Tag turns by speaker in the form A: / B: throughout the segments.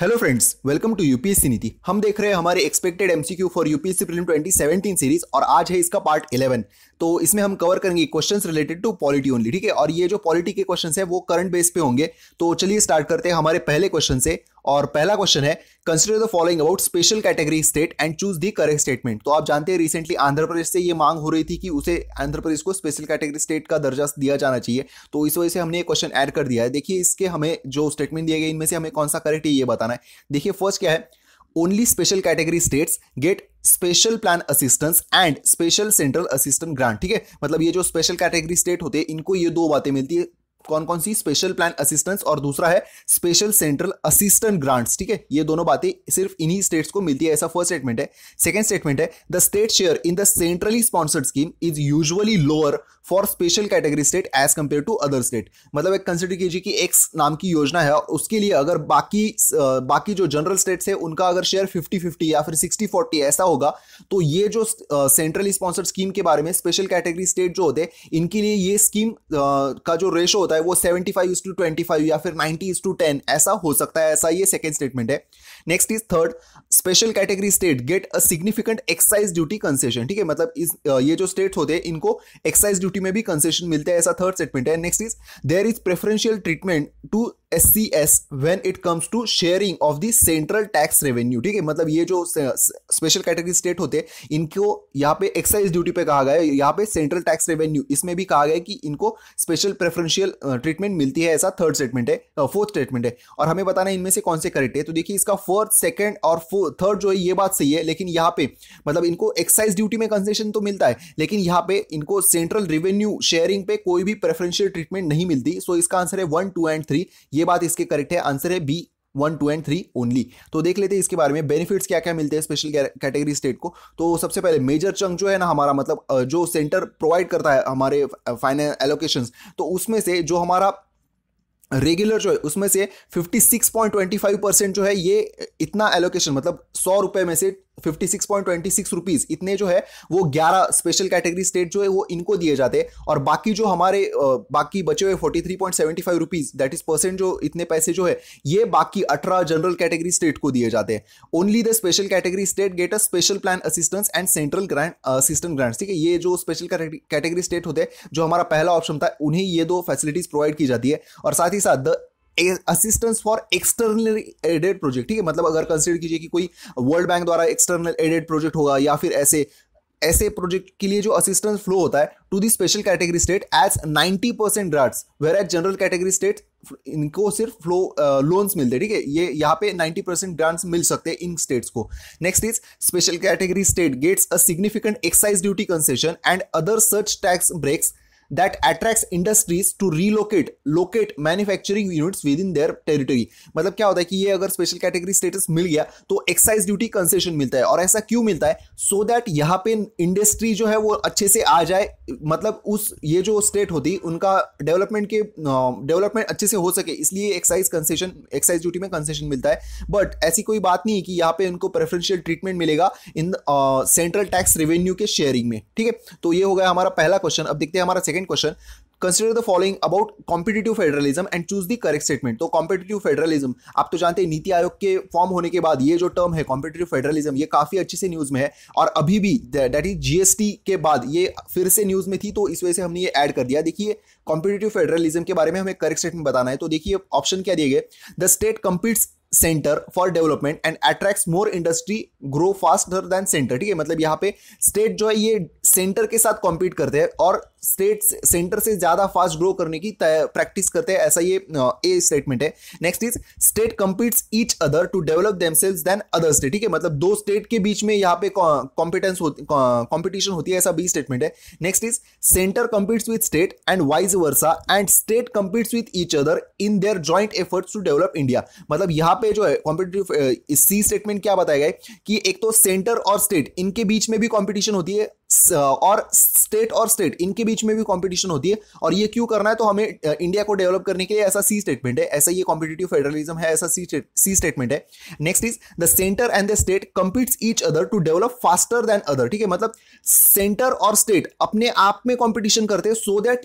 A: hello friends welcome to UPSC Niti हम देख रहे हैं हमारे expected MCQ for UPSC prelim 2017 series और आज है इसका पार्ट 11 तो इसमें हम कवर करेंगे questions related to polity only ठीक है और ये जो पॉलिटी के क्वेश्चंस है वो करंट बेस पे होंगे तो चलिए स्टार्ट करते हैं हमारे पहले क्वेश्चन से और पहला क्वेश्चन है consider the following about special category state and choose the correct statement तो आप जानते हैं रिसेंटली आंध्र प्रदेश से ये मांग हो रही थी कि उसे आंध्र प्रदेश को स्पेशल कैटेगरी स्टेट का दर्जा दिया जाना चाहिए तो इस वजह से हमने ये क्वेश्चन ऐड कर दिया है देखिए इसके हमें जो स्टेटमेंट दिए गए इनमें से हमें कौन सा करेक्ट है ये बताना है देखिए फर्स्ट क्या है only special category states get special plan assistance and special central assistant grant ठीक है मतलब ये जो स्पेशल कैटेगरी स्टेट होते हैं इनको ये दो बातें मिलती है कौन कौन सी स्पेशल प्लान असिस्टेंस और दूसरा है स्पेशल सेंट्रल असिस्टेंट ग्रांट्स ठीक है ये दोनों बातें सिर्फ इन्हीं स्टेट्स को मिलती है ऐसा फर्स्ट स्टेटमेंट है सेकंड स्टेटमेंट है the state share in the centrally sponsored scheme is usually lower for special category state as compare to other state मतलब एक कंसिडर कीजिए कि एक्स नाम की योजना है और उसके लिए अगर बाकी बाकी जो जनरल स्टेट्स है उनका अगर शेयर फिफ्टी फिफ्टी या फिर सिक्सटी फोर्टी ऐसा होगा तो ये जो सेंट्रली स्पॉन्सर्ड स्कीम के बारे में स्पेशल कैटेगरी स्टेट जो होते हैं इनके लिए ये स्कीम का जो रेशो होता है वो seventy five is to twenty five या फिर नाइनटी इज टू टेन ऐसा हो सकता है ऐसा ये सेकेंड स्टेटमेंट है next is third special category state get a significant excise duty concession ठीक है मतलब इस ये जो स्टेट होते हैं इनको एक्साइज ड्यूटी में भी कंसेशन मिलता है ऐसा थर्ड स्टेटमेंट है next is there is preferential treatment to S when it comes to sharing of the central tax revenue ठीक है मतलब ये जो स्पेशल कैटेगरी स्टेट होते हैं इनको यहाँ पे एक्साइज ड्यूटी पे कहा गया है यहाँ पे सेंट्रल टैक्स रेवेन्यू इसमें भी कहा गया है कि इनको स्पेशल प्रेफरेंशियल ट्रीटमेंट मिलती है ऐसा थर्ड स्टेटमेंट है फोर्थ स्टेटमेंट है और हमें बताना इनमें से कौन से करेक्ट है तो देखिए इसका फोर्थ सेकेंड और थर्ड जो है ये बात सही है लेकिन यहाँ पे मतलब इनको एक्साइज ड्यूटी में कंसेशन तो मिलता है लेकिन यहाँ पे इनको सेंट्रल रेवेन्यू शेयरिंग पे कोई भी प्रेफरेंशियल ट्रीटमेंट नहीं मिलती सो इसका आंसर है वन टू एंड थ्री ये बात इसके करेक्ट है आंसर है B one two and three only तो देख लेते हैं इसके बारे में बेनिफिट्स क्या क्या मिलते हैं स्पेशल कैटेगरी स्टेट को तो सबसे पहले मेजर चंक जो है ना हमारा मतलब जो सेंटर प्रोवाइड करता है हमारे फाइनेंस एलोकेशन तो उसमें से जो हमारा रेगुलर जो है उसमें से 56.25 परसेंट जो है ये इतना एलोकेशन मतलब सौ रुपये में से 56.26 रुपीस इतने जो है वो 11 स्पेशल कैटेगरी स्टेट जो है वो इनको दिए जाते हैं और बाकी जो हमारे बाकी बचे हुए forty three point that is percent जो इतने पैसे जो है ये बाकी 18 जनरल कैटेगरी स्टेट को दिए जाते हैं only the special category state get a special plan assistance and central grant assistant grant ठीक है ये जो स्पेशल कैटेगरी स्टेट होते हैं जो हमारा पहला ऑप्शन था उन्हें ये दो फैसिलिटीज़ प्रोवाइड की जाती है और साथ ही साथ the assistance for externally aided project ठीक है मतलब अगर कंसिडर कीजिए कि कोई वर्ल्ड बैंक द्वारा एक्सटर्नल एडेड प्रोजेक्ट होगा या फिर ऐसे ऐसे प्रोजेक्ट के लिए जो असिस्टेंस फ्लो होता है to the special category state as 90 percent grants where at general category state इनको सिर्फ फ्लो लोन्स uh, मिलते हैं ठीक है ये यहाँ पे 90 परसेंट ग्रांट्स मिल सकते हैं इन स्टेट्स को next is special category state gets a significant excise duty concession and other सर्च tax breaks that attract industries to relocate locate manufacturing units within their territory मतलब क्या होता है कि ये अगर स्पेशल कैटेगरी स्टेटस मिल गया तो एक्साइज ड्यूटी कंसेशन मिलता है और ऐसा क्यों मिलता है सो so दैट यहाँ पे इंडस्ट्री जो है वो अच्छे से आ जाए मतलब उस ये जो स्टेट होती उनका डेवलपमेंट के डेवलपमेंट अच्छे से हो सके इसलिए एक्साइज कंसेशन एक्साइज ड्यूटी में कंसेशन मिलता है बट ऐसी कोई बात नहीं है कि यहाँ पे उनको प्रेफरेंशियल ट्रीटमेंट मिलेगा इन सेंट्रल टैक्स रेवेन्यू के शेयरिंग में ठीक है तो ये हो गया हमारा पहला क्वेश्चन अब देखते हैं हमारा second second question consider the following about competitive federalism and choose the correct statement तो कॉम्पिटेटिव फेडरलिज्म आप तो जानते हैं नीति आयोग के फॉर्म होने के बाद ये जो टर्म है कॉम्पिटेटिव फेडरलिज्म ये काफी अच्छे से न्यूज में है और अभी भी दैट इज जीएसटी के बाद ये फिर से न्यूज में थी तो इस वजह से हमने ये ऐड कर दिया देखिए कॉम्पिटेटिव फेडरलिज्म के बारे में हमें करेक्ट स्टेटमेंट बताना है तो देखिए ऑप्शन क्या दिए गए the state competes center for development and attracts more industry grow faster than center ठीक है मतलब यहाँ पे स्टेट जो है ये सेंटर के साथ कॉम्पीट करते हैं और स्टेट सेंटर से ज़्यादा फास्ट ग्रो करने की प्रैक्टिस करते हैं ऐसा ये ए स्टेटमेंट है next is state competes each other to develop themselves than other state ठीक है मतलब दो स्टेट के बीच में यहाँ पे कॉम्पिटेंस होती कॉम्पिटिशन होती है ऐसा बी स्टेटमेंट है next is center competes with state and vice versa and state competes with each other in their joint efforts to develop India मतलब यहाँ पे जो है कॉम्पिटेटिव सी स्टेटमेंट क्या बताया गया कि एक तो सेंटर और स्टेट इनके बीच में भी कॉम्पिटिशन होती है और स्टेट और स्टेट इनके बीच में भी कॉम्पिटिशन होती है और ये क्यों करना है तो हमें इंडिया को डेवलप करने के लिए ऐसा सी स्टेटमेंट है ऐसा ये कॉम्पिटेटिव फेडरलिज्म है ऐसा सी स्टेटमेंट है next is the center and the state competes each other to develop faster than other ठीक है मतलब सेंटर और स्टेट अपने आप में कंपटीशन करते हैं सो दैट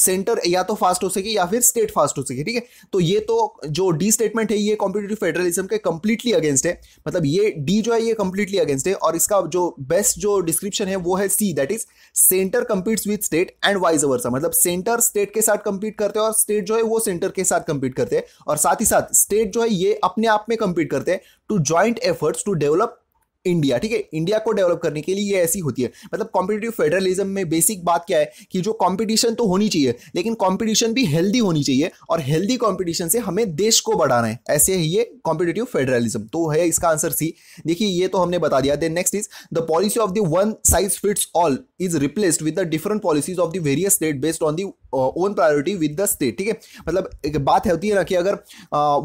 A: सेंटर या तो फास्ट हो सके या फिर स्टेट फास्ट हो सके ठीक है तो ये तो जो डी स्टेटमेंट है ये कॉम्पिटेटिव फेडरलिज्म के कंप्लीटली अगेंस्ट है मतलब ये डी जो है ये कंप्लीटली अगेंस्ट है और इसका जो बेस्ट जो डिस्क्रिप्शन है वो है C that is center competes with state and vice versa मतलब सेंटर स्टेट के साथ कंपीट करते हैं और स्टेट जो है वो सेंटर के साथ कंपीट करते हैं और साथ ही साथ स्टेट जो है ये अपने आप में कंपीट करते हैं to joint efforts to develop India ठीक है इंडिया को डेवलप करने के लिए ये ऐसी होती है मतलब कॉम्पिटेटिव फेडरलिज्म में बेसिक बात क्या है कि जो कॉम्पिटिशन तो होनी चाहिए लेकिन कॉम्पिटिशन भी हेल्दी होनी चाहिए और हेल्दी कॉम्पिटिशन से हमें देश को बढ़ाना है ऐसे ही ये कॉम्पिटेटिव फेडरलिज्म तो है इसका आंसर सी देखिए ये तो हमने बता दिया then next is the policy of the one size fits all is replaced with the different policies of the various state based on the own priority with the state ठीक है मतलब एक बात होती है ना कि अगर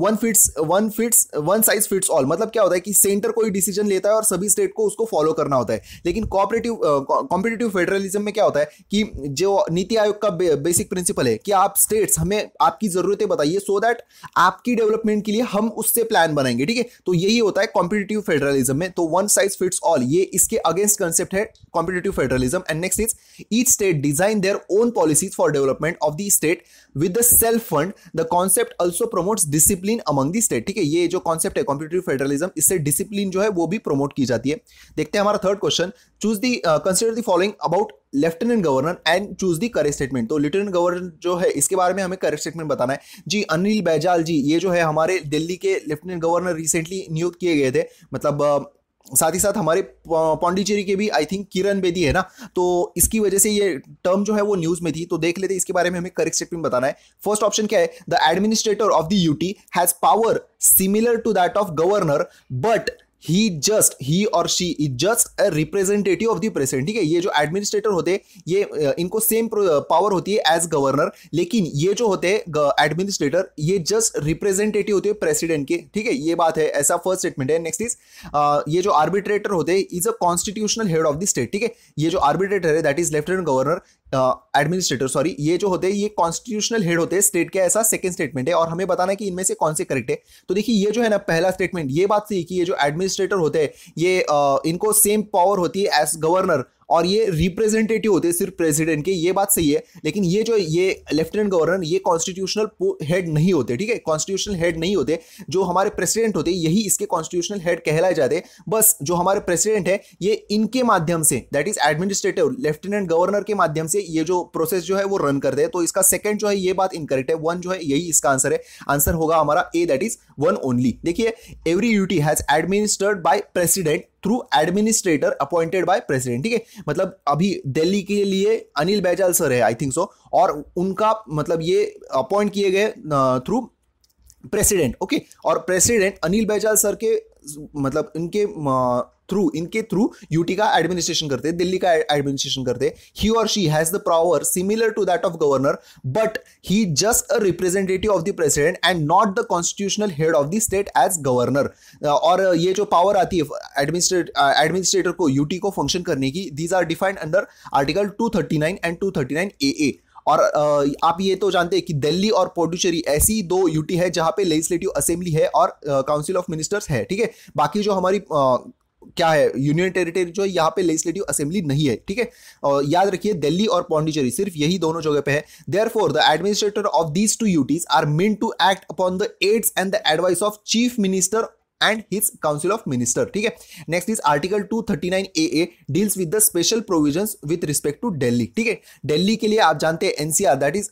A: one fits one fits one size fits all मतलब क्या होता है कि सेंटर कोई डिसीजन लेता है और सभी स्टेट को उसको फॉलो करना होता है लेकिन कॉपरेटिव कॉम्पिटेटिव फेडरलिज्म में क्या होता है कि जो नीति आयोग का बे, बेसिक प्रिंसिपल है कि आप स्टेट्स हमें आपकी ज़रूरतें बताइए सो दैट आपकी डेवलपमेंट के लिए हम उससे प्लान बनाएंगे ठीक है तो यही होता है कॉम्पिटेटिव फेडरलिज्म में तो वन साइज फिट्स ऑल ये इसके अगेंस्ट कंसेप्ट है competitive federalism and next is each state design their own policies for development of the state with the self fund the concept also promotes discipline among the state ठीक है ये जो concept है competitive federalism इससे discipline जो है वो भी प्रमोट की जाती है देखते हैं हमारा third question choose the consider the following about lieutenant governor and choose the correct statement तो लेफ्टिनेंट गवर्नर जो है इसके बारे में हमें करेक्ट स्टेटमेंट बताना है जी अनिल बैजाल जी ये जो है हमारे दिल्ली के लेफ्टिनेंट गवर्नर रिसेंटली नियुक्त किए गए थे मतलब uh, साथ ही साथ हमारे पौंडीचेरी के भी आई थिंक किरण बेदी है ना तो इसकी वजह से ये टर्म जो है वो न्यूज़ में थी तो देख लेते इसके बारे में हमें करेक्ट स्टेटमेंट बताना है फर्स्ट ऑप्शन क्या है the administrator of the UT has power similar to that of governor but he just he और she is just representative of the president ठीक है ये जो एडमिनिस्ट्रेटर होते ये इनको सेम पावर होती है एज गवर्नर लेकिन ये जो होते हैं एडमिनिस्ट्रेटर ये जस्ट रिप्रेजेंटेटिव होते हैं प्रेसिडेंट के ठीक है ये बात है ऐसा फर्स्ट स्टेटमेंट है नेक्स्ट इज ये जो आर्बिट्रेटर होते हैं is a constitutional head of the state ठीक है ये जो आर्बिट्रेटर है that is lieutenant governor administrator uh, sorry ये जो होते हैं ये कॉन्स्टिट्यूशनल हेड होते हैं स्टेट के ऐसा सेकंड स्टेटमेंट है और हमें बताना है कि इनमें से कौन से करेक्ट है तो देखिए ये जो है ना पहला स्टेटमेंट ये बात सही कि ये जो एडमिनिस्ट्रेटर होते हैं ये uh, इनको सेम पावर होती है एज गवर्नर और ये रिप्रेजेंटेटिव होते हैं सिर्फ प्रेसिडेंट के ये बात सही है लेकिन ये जो ये लेफ्टिनेंट गवर्नर ये कॉन्स्टिट्यूशनल हेड नहीं होते ठीक है कॉन्स्टिट्यूशनल हेड नहीं होते जो हमारे प्रेसिडेंट होते यही इसके कॉन्स्टिट्यूशनल हेड कहलाए जाते बस जो हमारे प्रेसिडेंट है ये इनके माध्यम से that is administrative lieutenant governor के माध्यम से ये जो प्रोसेस जो है वो रन करते हैं तो इसका सेकंड जो है ये बात इनकरेक्ट है वन जो है यही इसका आंसर है आंसर होगा हमारा A that is one only देखिए every UT has administered by president through administrator appointed by president ठीक है मतलब अभी दिल्ली के लिए अनिल बैजाल सर है आई थिंक सो और उनका मतलब ये अपॉइंट किए गए थ्रू प्रेसिडेंट ओके और प्रेसिडेंट अनिल बैजाल सर के मतलब इनके थ्रू इनके थ्रू यूटी का एडमिनिस्ट्रेशन करते दिल्ली का एडमिनिस्ट्रेशन करते ही uh, और she has the power similar to that of governor but he just a representative of the president and not the constitutional head of the state as governor और ये जो power आती है एडमिनिस्ट्रेटर uh, को UT को function करने की these are defined under article 239 and 239 A और uh, आप ये तो जानते हैं कि दिल्ली और पोडुचेरी ऐसी दो यूटी है जहां पे लेजिस्लेटिव असेंबली है और काउंसिल ऑफ मिनिस्टर्स है ठीक है बाकी जो हमारी क्या है यूनियन टेरिटरी जो है यहाँ पे लेजिस्लेटिव असेंबली नहीं है ठीक है और याद रखिए दिल्ली और पौंडीचेरी सिर्फ यही दोनों जगह पे है there for the administrator of these two UTs are mean to act upon the aids and the advice of chief minister and his council of minister ठीक है next is article two thirty nine A A deals with the special provision with respect to Delhi ठीक है डेली के लिए आप जानते हैं NCR that is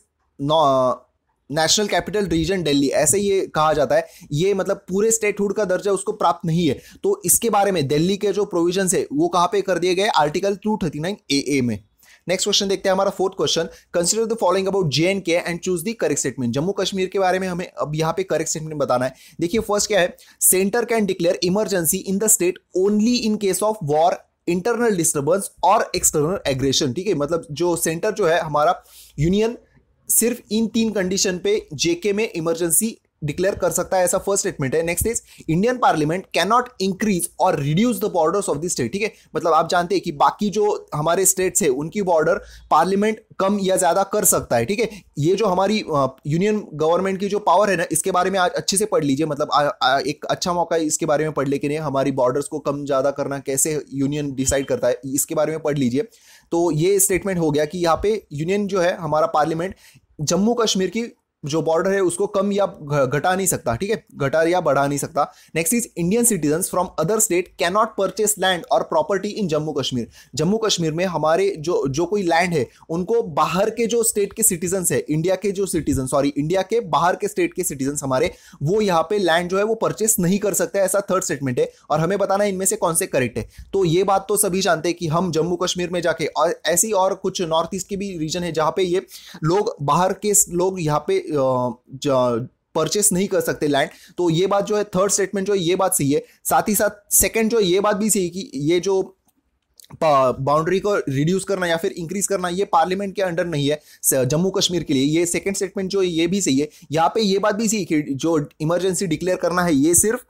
A: national capital region Delhi ऐसे ये कहा जाता है ये मतलब पूरे स्टेटहुड का दर्जा उसको प्राप्त नहीं है तो इसके बारे में दिल्ली के जो प्रोविजन है वो कहाँ पे कर दिए गए article two thirty nine A A में नेक्स्ट क्वेश्चन देखते हैं हमारा fourth question consider the following about J and K and choose the correct statement Jammu Kashmir के बारे में हमें अब यहाँ पे करेक्ट स्टेटमेंट बताना है देखिए फर्स्ट क्या है centre can declare emergency in the state only in case of war internal disturbance और एक्सटर्नल एग्रेशन ठीक है मतलब जो सेंटर जो है हमारा यूनियन सिर्फ इन तीन कंडीशन पे जेके में इमरजेंसी डिक्लेयर कर सकता है ऐसा फर्स्ट स्टेटमेंट है next is Indian parliament can not increase और reduce the borders of the state ठीक है मतलब आप जानते हैं कि बाकी जो हमारे स्टेट्स है उनकी बॉर्डर पार्लियामेंट कम या ज्यादा कर सकता है ठीक है ये जो हमारी यूनियन गवर्नमेंट की जो पावर है ना इसके बारे में आज अच्छे से पढ़ लीजिए मतलब आ, आ, एक अच्छा मौका है इसके बारे में पढ़ लेकिन हमारी बॉर्डर्स को कम ज्यादा करना कैसे यूनियन डिसाइड करता है इसके बारे में पढ़ लीजिए तो ये स्टेटमेंट हो गया कि यहाँ पे यूनियन जो है हमारा पार्लियामेंट जम्मू कश्मीर की जो बॉर्डर है उसको कम या घटा नहीं सकता ठीक है घटा या बढ़ा नहीं सकता next is Indian citizen from other state can not purchase land और प्रॉपर्टी इन जम्मू कश्मीर जम्मू कश्मीर में हमारे जो जो कोई लैंड है उनको बाहर के जो स्टेट के सिटीजन है इंडिया के जो सिटीजन सॉरी इंडिया के बाहर के स्टेट के सिटीजन हमारे वो यहाँ पे लैंड जो है वो परचेस नहीं कर सकते ऐसा थर्ड स्टेटमेंट है और हमें बताना इनमें से कौन से करेक्ट है तो ये बात तो सभी जानते हैं कि हम जम्मू कश्मीर में जाके और ऐसी और कुछ नॉर्थ ईस्ट के भी रीजन है जहाँ पे ये लोग बाहर के लोग यहाँ पे परचेस नहीं कर सकते लैंड तो ये बात जो है थर्ड स्टेटमेंट जो है ये बात सही है साथ ही साथ सेकेंड जो ये बात भी सही कि ये जो बाउंड्री को रिड्यूस करना या फिर इंक्रीज करना ये पार्लियामेंट के अंडर नहीं है जम्मू कश्मीर के लिए ये सेकंड स्टेटमेंट जो है ये भी सही है यहाँ पे ये बात भी सही कि जो इमरजेंसी डिक्लेयर करना है ये सिर्फ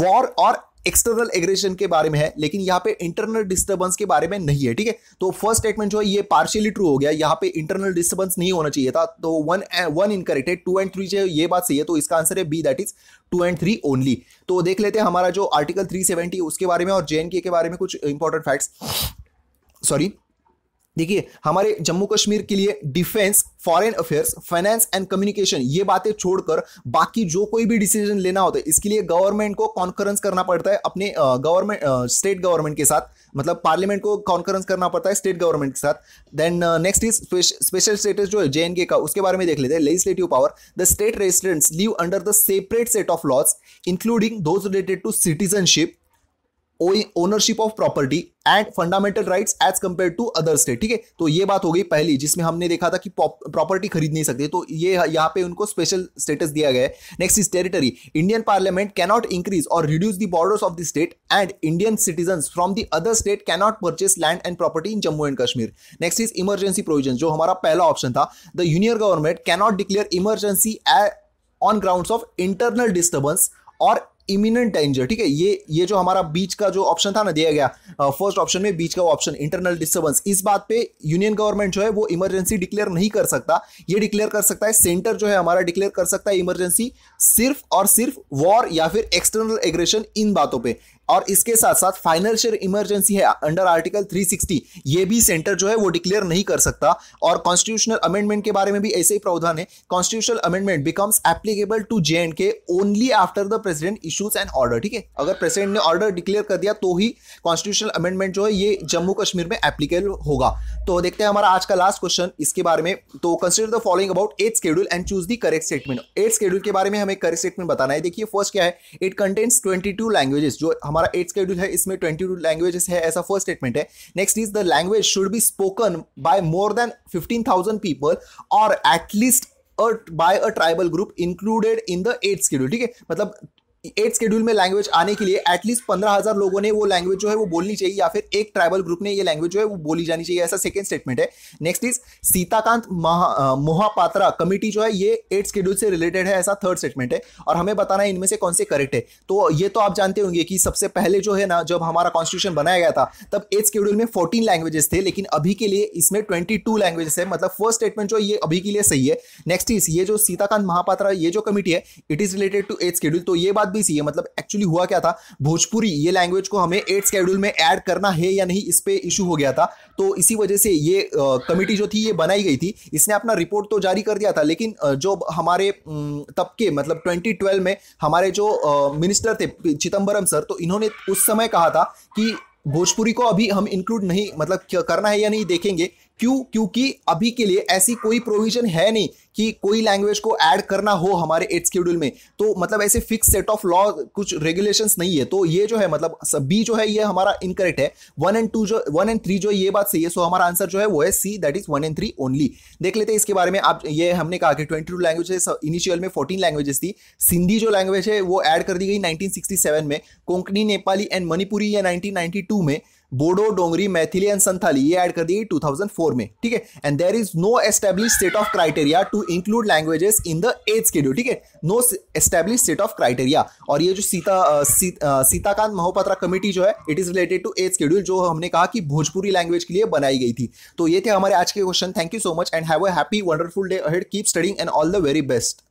A: वॉर और एक्सटर्नल एग्रेशन के बारे में है लेकिन यहाँ पे इंटरनल डिस्टर्बेंस के बारे में नहीं है ठीक है तो फर्स्ट स्टेटमेंट जो है ये पार्शियली ट्रू हो गया यहाँ पे इंटरनल डिस्टर्बेंस नहीं होना चाहिए था तो वन वन इनकरेक्ट है टू एंड थ्री जो ये बात सही है तो इसका आंसर है B that is two and three only तो देख लेते हैं हमारा जो आर्टिकल थ्री सेवेंटी उसके बारे में और जे के बारे में कुछ इंपॉर्टेंट फैक्ट्स सॉरी देखिए हमारे जम्मू कश्मीर के लिए defence foreign affairs finance and communication ये बातें छोड़कर बाकी जो कोई भी डिसीजन लेना होता है इसके लिए गवर्नमेंट को कॉन्फ्रेंस करना पड़ता है अपने गवर्नमेंट स्टेट गवर्नमेंट के साथ मतलब पार्लियामेंट को कॉन्फ्रेंस करना पड़ता है स्टेट गवर्नमेंट के साथ then next is special status जो है जे का उसके बारे में देख लेते हैं legislative power the state residents live under the separate set of laws including those related to citizenship ownership of property and fundamental rights as compare to other state ठीक है तो ये बात हो गई पहली जिसमें हमने देखा था कि प्रॉपर्टी खरीद नहीं सकते तो ये यहाँ पे उनको स्पेशल स्टेटस दिया गया है next is territory Indian parliament cannot increase और reduce the borders of the state and Indian citizen from the other state cannot purchase land and property in Jammu and Kashmir next is emergency provision जो हमारा पहला option था the union government cannot declare emergency on ground of internal disturbance और imminent danger ठीक है ये ये जो हमारा बीच का जो ऑप्शन था ना दिया गया फर्स्ट ऑप्शन में बीच का ऑप्शन इंटरनल डिस्टर्बेंस इस बात पे यूनियन गवर्नमेंट जो है वो इमरजेंसी डिक्लेयर नहीं कर सकता ये डिक्लेयर कर सकता है सेंटर जो है हमारा डिक्लेयर कर सकता है इमरजेंसी सिर्फ और सिर्फ वॉर या फिर एक्सटर्नल एग्रेशन इन बातों पर और इसके साथ साथ फाइनेंशियल इमरजेंसी है अंडर आर्टिकल 360 ये भी सेंटर जो है वो डिक्लेयर नहीं कर सकता और कॉन्स्टिट्यूशनल अमेंडमेंट के बारे में भी ऐसे ही प्रावधान है constitutional amendment becomes applicable to J and K only after the president issues and order ठीक है अगर प्रेसिडेंट ने ऑर्डर डिक्लेयर कर दिया तो ही कॉन्स्टिट्यूशनल अमेंडमेंट जो है ये जम्मू कश्मीर में एप्लीकेबल होगा तो देखते हैं हमारा आज का लास्ट क्वेश्चन इसके बारे में तो consider the following about eight schedule and choose the correct statement eight schedule के बारे में हमें करेक्ट स्टेटमेंट बताना है देखिए फर्स्ट क्या है it contents twenty two languages जो हमारे हमारा एट स्केड्यूल है इसमें ट्वेंटी टू लैंग्वेजेस है ऐसा फर्स्ट स्टेटमेंट है next is the language should be spoken by more than fifteen thousand people और at least by a tribal group included in the eight schedule ठीक है मतलब एट स्केड्यूल में लैंग्वेज आने के लिए एटलीस्ट पंद्रह हज़ार लोगों ने वो लैंग्वेज जो है वो बोलनी चाहिए या फिर एक ट्राइबल ग्रुप ने ये लैंग्वेज जो है वो बोली जानी चाहिए ऐसा सेकेंड स्टेटमेंट है next is Sitakant Mohapatra committee जो है ये एट स्केड्यूल से रिलेटेड है ऐसा थर्ड स्टेटमेंट है और हमें बताना है इनमें से कौन से करेक्ट है तो ये तो आप जानते होंगे कि सबसे पहले जो है ना जब हमारा कॉन्स्टिट्यूशन बनाया गया था तब एट स्केड्यूल में फोर्टीन लैंग्वेजेस थे लेकिन अभी के लिए इसमें ट्वेंटी टू लैंग्वेजेस है मतलब फर्स्ट स्टेटमेंट जो ये अभी के लिए सही है नेक्स्ट इज ये जो सीताकांत महापात्रा ये जो कमिटी है it is related to eight schedule तो ये बात बात भी सी है मतलब एक्चुअली हुआ क्या था भोजपुरी ये लैंग्वेज को हमें एट स्केड्यूल में ऐड करना है या नहीं इस पर इशू हो गया था तो इसी वजह से ये कमिटी जो थी ये बनाई गई थी इसने अपना रिपोर्ट तो जारी कर दिया था लेकिन जो हमारे तब के मतलब 2012 में हमारे जो मिनिस्टर थे चिदम्बरम सर तो इन्होंने उस समय कहा था कि भोजपुरी को अभी हम इंक्लूड नहीं मतलब करना है या नहीं देखेंगे क्यों क्योंकि अभी के लिए ऐसी कोई प्रोविजन है नहीं कि कोई लैंग्वेज को ऐड करना हो हमारे एट स्कड्यूल में तो मतलब ऐसे फिक्स सेट ऑफ लॉ कुछ रेगुलेशंस नहीं है तो ये जो है मतलब बी जो है ये हमारा इनकरेक्ट है वन एंड टू जो वन एंड थ्री जो ये बात सही है सो हमारा आंसर जो है वो है C that is one and three only देख लेते हैं इसके बारे में आप ये हमने कहा कि ट्वेंटी टू लैंग्वेजेस इनिशियल में फोर्टीन लैंग्वेजेस थी सिंधी जो लैंग्वेज है वो एड कर दी गई नाइनटीन में कोंकणी नेपाली एंड मणिपुरी या नाइनटीन में बोडो डोंगरी मैथिली एंड संथाली ये ऐड कर दी 2004 में ठीक है and there is no establish set of criteria to include languages in the eighth schedule ठीक है no establish set of criteria और ये जो सीता सी, सीताकांत महोपात्रा कमेटी जो है it is related to eighth schedule जो हमने कहा कि भोजपुरी लैंग्वेज के लिए बनाई गई थी तो ये थे हमारे आज के question thank you so much and have a happy wonderful day ahead keep studying and all the very best